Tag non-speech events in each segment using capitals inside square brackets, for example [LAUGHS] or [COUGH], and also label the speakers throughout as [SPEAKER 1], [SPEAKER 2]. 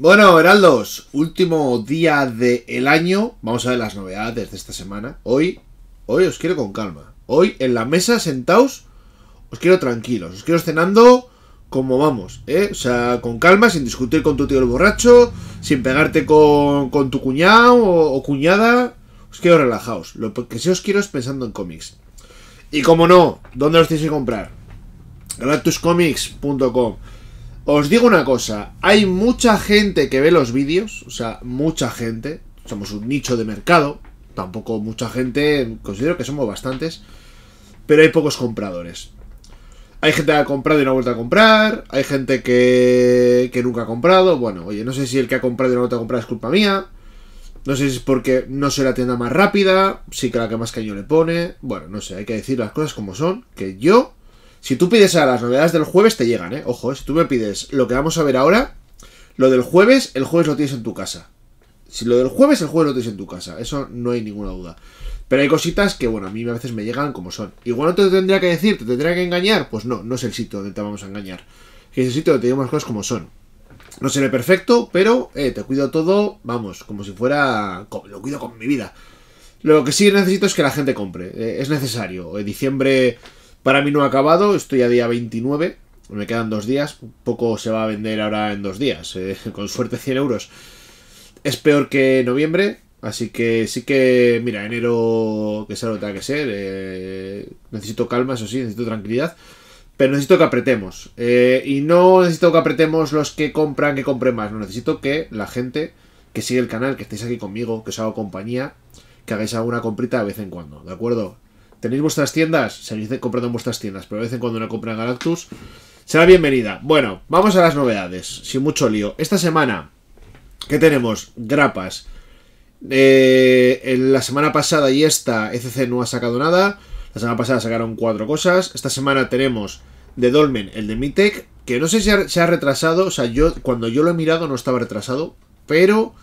[SPEAKER 1] Bueno, Heraldos, último día del año. Vamos a ver las novedades de esta semana. Hoy, hoy os quiero con calma. Hoy en la mesa, sentaos, os quiero tranquilos. Os quiero cenando como vamos, ¿eh? O sea, con calma, sin discutir con tu tío el borracho, sin pegarte con, con tu cuñado o, cuñada. Os quiero relajaos. Lo que sí os quiero es pensando en cómics. Y como no, ¿dónde los tenéis que comprar? GratusComics.com os digo una cosa, hay mucha gente que ve los vídeos, o sea, mucha gente, somos un nicho de mercado, tampoco mucha gente, considero que somos bastantes, pero hay pocos compradores. Hay gente que ha comprado y no ha vuelto a comprar, hay gente que, que nunca ha comprado, bueno, oye, no sé si el que ha comprado y no ha vuelto a comprar es culpa mía, no sé si es porque no soy la tienda más rápida, sí que la que más caño le pone, bueno, no sé, hay que decir las cosas como son, que yo si tú pides a las novedades del jueves, te llegan, ¿eh? Ojo, ¿eh? si tú me pides lo que vamos a ver ahora, lo del jueves, el jueves lo tienes en tu casa. Si lo del jueves, el jueves lo tienes en tu casa. Eso no hay ninguna duda. Pero hay cositas que, bueno, a mí a veces me llegan como son. Igual no te tendría que decir, te tendría que engañar. Pues no, no es el sitio donde te vamos a engañar. es el sitio donde te digo las cosas como son. No seré perfecto, pero eh, te cuido todo, vamos, como si fuera... Lo cuido con mi vida. Lo que sí necesito es que la gente compre. Eh, es necesario. En diciembre para mí no ha acabado, estoy a día 29, me quedan dos días, poco se va a vender ahora en dos días, eh, [LAUGHS] con suerte 100 euros. Es peor que noviembre, así que sí que, mira, enero, que sea lo que tenga que ser, eh, necesito calma, eso sí, necesito tranquilidad, pero necesito que apretemos. Eh, y no necesito que apretemos los que compran, que compren más, no, necesito que la gente que sigue el canal, que estéis aquí conmigo, que os hago compañía, que hagáis alguna comprita de vez en cuando, ¿de acuerdo? tenéis vuestras tiendas, seguid comprando en vuestras tiendas, pero de vez en cuando una compra en Galactus será bienvenida. Bueno, vamos a las novedades, sin mucho lío. Esta semana, ¿qué tenemos? Grapas. Eh, en la semana pasada y esta, ECC no ha sacado nada. La semana pasada sacaron cuatro cosas. Esta semana tenemos de Dolmen el de Mitech, que no sé si se ha retrasado. O sea, yo cuando yo lo he mirado no estaba retrasado, pero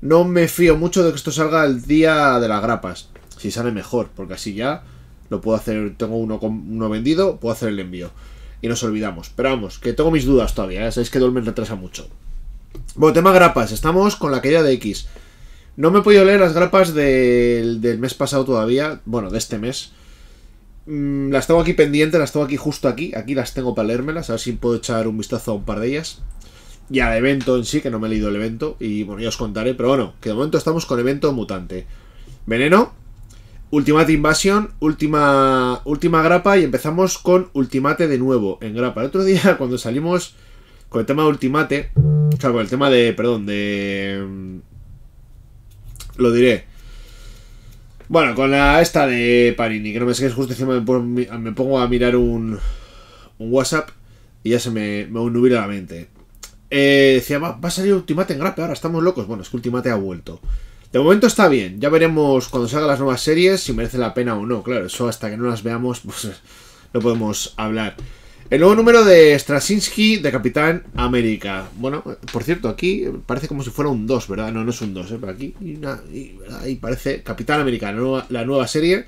[SPEAKER 1] no me fío mucho de que esto salga el día de las grapas si sale mejor, porque así ya lo puedo hacer, tengo uno, uno vendido, puedo hacer el envío. Y nos olvidamos. Pero vamos, que tengo mis dudas todavía, es ¿eh? que Dolmen retrasa mucho. Bueno, tema grapas, estamos con la caída de X. No me he podido leer las grapas del, mes pasado todavía, bueno, de este mes. Mm, las tengo aquí pendientes, las tengo aquí justo aquí, aquí las tengo para leérmelas, a ver si puedo echar un vistazo a un par de ellas. Y al evento en sí, que no me he leído el evento, y bueno, ya os contaré, pero bueno, que de momento estamos con evento mutante. Veneno, Ultimate Invasión, última, última grapa y empezamos con Ultimate de nuevo en grapa. El otro día [LAUGHS] cuando salimos con el tema de Ultimate, o con el tema de, perdón, de... Mm, lo diré. Bueno, con la esta de Panini, que no me sé que es justo encima me pongo, a mirar un, un WhatsApp y ya se me, me nubila la mente. Eh, decía, va, va, a salir Ultimate en grapa, ahora estamos locos. Bueno, es que Ultimate ha vuelto. De momento está bien, ya veremos cuando salgan las nuevas series si merece la pena o no, claro, eso hasta que no las veamos pues [LAUGHS] no podemos hablar. El nuevo número de Straczynski de Capitán América. Bueno, por cierto, aquí parece como si fuera un 2, ¿verdad? No, no es un 2, ¿eh? pero aquí y parece Capitán América, la nueva, serie.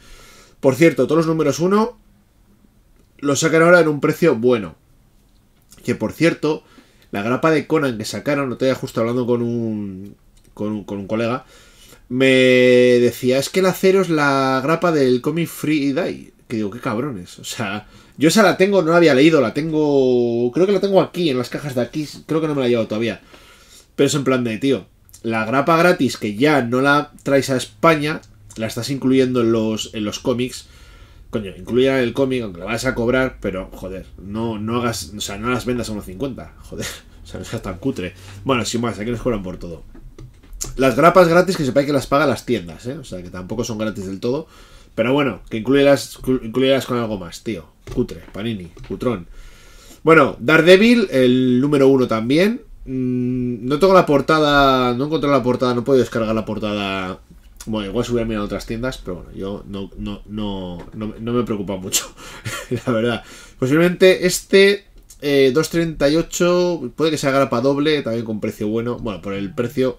[SPEAKER 1] Por cierto, todos los números 1 los sacan ahora en un precio bueno. Que por cierto, la grapa de Conan que sacaron, no te justo hablando con un, con un, con un colega, me decía, es que el cero es la grapa del cómic Free Day, Que digo, qué cabrones. O sea, yo esa la tengo, no la había leído, la tengo... Creo que la tengo aquí, en las cajas de aquí. Creo que no me la he llevado todavía. Pero es en plan de, tío, la grapa gratis que ya no la traes a España, la estás incluyendo en los, en los cómics. Coño, incluya el cómic, aunque la vas a cobrar, pero joder, no, no hagas, o sea, no las vendas a unos 50, joder, [LAUGHS] o sea, no seas tan cutre. Bueno, sin más, aquí nos cobran por todo. Las grapas gratis que sepáis que las paga las tiendas, ¿eh? O sea, que tampoco son gratis del todo. Pero bueno, que las. con algo más, tío. Cutre, Panini, Cutrón. Bueno, Daredevil, el número uno también. Mm, no tengo la portada, no encontré la portada, no puedo descargar la portada. Bueno, igual se hubiera mirado otras tiendas, pero bueno, yo no, no, no, no, me preocupa mucho, [LAUGHS] la verdad. Posiblemente este eh, 2.38 puede que sea grapa doble, también con precio bueno. Bueno, por el precio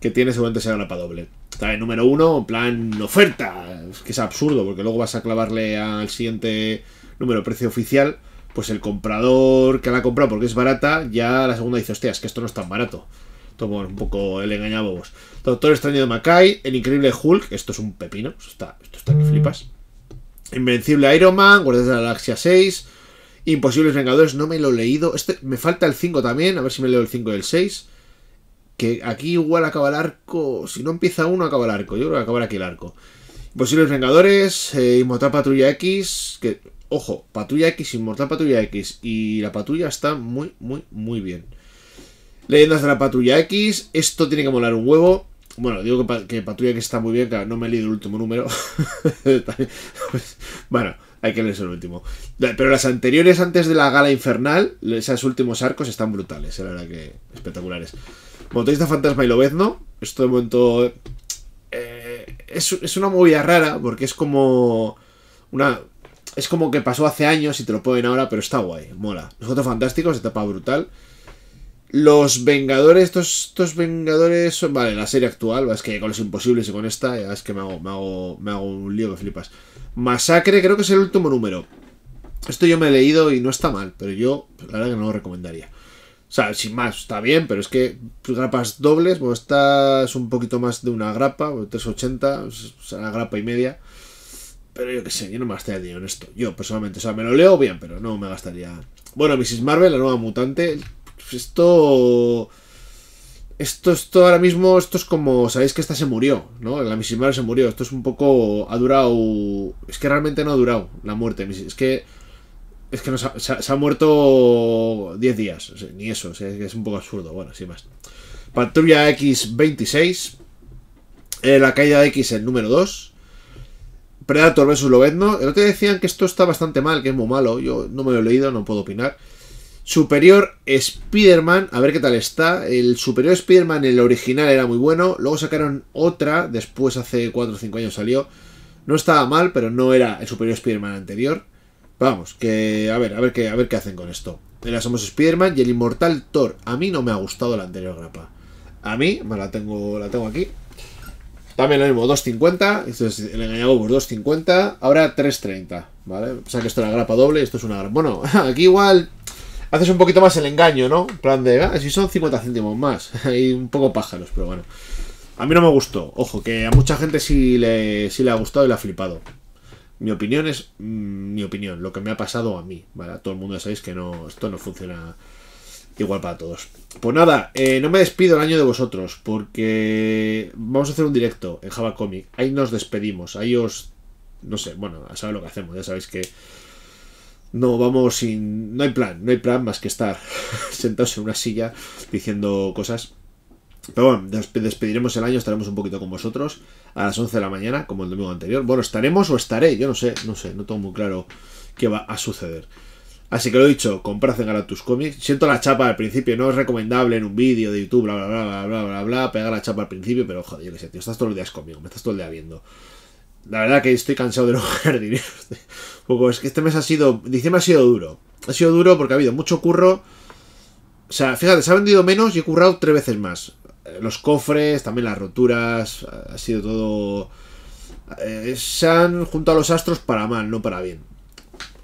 [SPEAKER 1] que tiene seguramente será una para doble. en número uno, en plan oferta, que es absurdo, porque luego vas a clavarle al siguiente número precio oficial, pues el comprador que la ha comprado porque es barata, ya la segunda dice, hostia, es que esto no es tan barato. Tomo un poco el engañabobos. Doctor extraño de Mackay, el increíble Hulk, esto es un pepino, esto está, esto está que flipas. Invencible Iron Man, Guardias de la Galaxia 6, Imposibles Vengadores, no me lo he leído. Este, me falta el 5 también, a ver si me leo el 5 y el 6 que aquí igual acaba el arco. Si no empieza uno, acaba el arco. Yo creo que acaba aquí el arco. Posibles Vengadores, eh, Inmortal Patrulla X, que, ojo, Patrulla X, Inmortal Patrulla X y la patrulla está muy, muy, muy bien. Leyendas de la Patrulla X, esto tiene que molar un huevo. Bueno, digo que, que Patrulla X está muy bien, que no me he leído el último número. [LAUGHS] bueno, hay que leerse el último. Pero las anteriores, antes de la gala infernal, esos últimos arcos están brutales, eh, la verdad que espectaculares. Motorista Fantasma y lo ¿no? Esto de momento eh, es, una movida rara porque es como una es como que pasó hace años y te lo ponen ahora, pero está guay, mola. Los otros Fantásticos, tapa brutal. Los Vengadores, estos, estos Vengadores vale, la serie actual, es que con los imposibles y con esta, es que me hago, me hago, me hago un lío que flipas. Masacre, creo que es el último número. Esto yo me he leído y no está mal, pero yo la verdad que no lo recomendaría. O sea, sin más, está bien, pero es que grapas dobles, bueno, pues esta es un poquito más de una grapa, 380, o sea, una grapa y media. Pero yo qué sé, yo no me gastaría dinero en esto. Yo, personalmente, o sea, me lo leo bien, pero no me gastaría. Bueno, Mrs. Marvel, la nueva mutante. Pues esto. Esto, esto ahora mismo, esto es como. Sabéis que esta se murió, ¿no? La Mrs. Marvel se murió. Esto es un poco. Ha durado. Es que realmente no ha durado la muerte. Es que es que se, ha, muerto 10 días, ni eso, es un poco absurdo, bueno, sin más. Patrulla X 26, eh, la caída X el número 2, Predator vs Lobezno. El otro día decían que esto está bastante mal, que es muy malo. Yo no me lo he leído, no puedo opinar. Superior Spider-Man, a ver qué tal está. El Superior Spider-Man, el original, era muy bueno. Luego sacaron otra, después hace 4 o 5 años salió. No estaba mal, pero no era el Superior Spider-Man anterior. Vamos, que a ver, a ver qué, a ver qué hacen con esto. Era Somos Spider-Man y el inmortal Thor. A mí no me ha gustado la anterior grapa. A mí, me la tengo, la tengo aquí. También lo mismo, 2.50. Esto es el por 2.50. Ahora 3.30, ¿vale? O sea que esto era grapa doble, esto es una grapa. Bueno, [LAUGHS] aquí igual haces un poquito más el engaño, ¿no? En plan de, ah, si son 50 céntimos más. [LAUGHS] Hay un poco pájaros, pero bueno. A mí no me gustó. Ojo, que a mucha gente sí le, sí le ha gustado y le ha flipado mi opinión es mm, mi opinión, lo que me ha pasado a mí, ¿vale? todo el mundo ya sabéis que no, esto no funciona igual para todos. Pues nada, eh, no me despido el año de vosotros, porque vamos a hacer un directo en Java Comic. Ahí nos despedimos, ahí os... No sé, bueno, a saber lo que hacemos, ya sabéis que... No vamos sin... No hay plan, no hay plan más que estar [LAUGHS] sentados en una silla diciendo cosas. Pero bueno, despediremos el año, estaremos un poquito con vosotros a las 11 de la mañana, como el domingo anterior. Bueno, estaremos o estaré, yo no sé, no sé, no tengo muy claro qué va a suceder. Así que lo he dicho, comprad en tus cómics. Siento la chapa al principio, no es recomendable en un vídeo de YouTube, bla, bla, bla, bla, bla, bla, bla, pegar la chapa al principio, pero joder, yo qué sé, tío, estás todos los días conmigo, me estás todo el día viendo. La verdad que estoy cansado de no [LAUGHS] ganar dinero. Poco, es que este mes ha sido, diciembre ha sido duro. Ha sido duro porque ha habido mucho curro. O sea, fíjate, se ha vendido menos y he currado tres veces más. Eh, los cofres, también las roturas, ha sido todo... Eh, se han juntado los astros para mal, no para bien.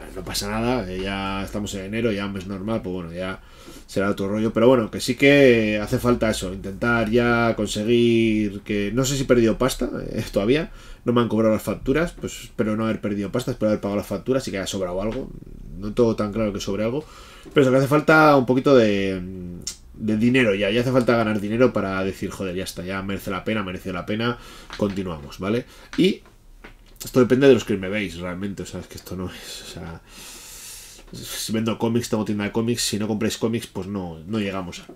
[SPEAKER 1] Eh, no pasa nada, ya estamos en enero, ya es normal, pues bueno, ya será otro rollo. Pero bueno, que sí que hace falta eso, intentar ya conseguir que... No sé si he perdido pasta [LAUGHS] todavía, no me han cobrado las facturas, pues espero no haber perdido pasta, espero haber pagado las facturas y que haya sobrado algo. No todo tan claro que sobre algo. Pero que hace falta un poquito de de dinero ya, ya hace falta ganar dinero para decir, joder, ya está, ya merece la pena, merece la pena, continuamos, ¿vale? Y esto depende de los que me veis realmente, o sea, es que esto no es, o sea, si vendo cómics, tengo tienda de cómics, si no compráis cómics, pues no, no llegamos a...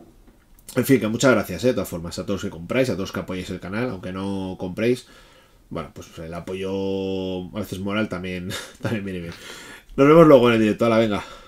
[SPEAKER 1] En fin, que muchas gracias, ¿eh? de todas formas, a todos que compráis, a todos que apoyáis el canal, aunque no compréis, bueno, pues el apoyo a veces moral también, [LAUGHS] también viene bien. Nos vemos luego en el directo, la venga.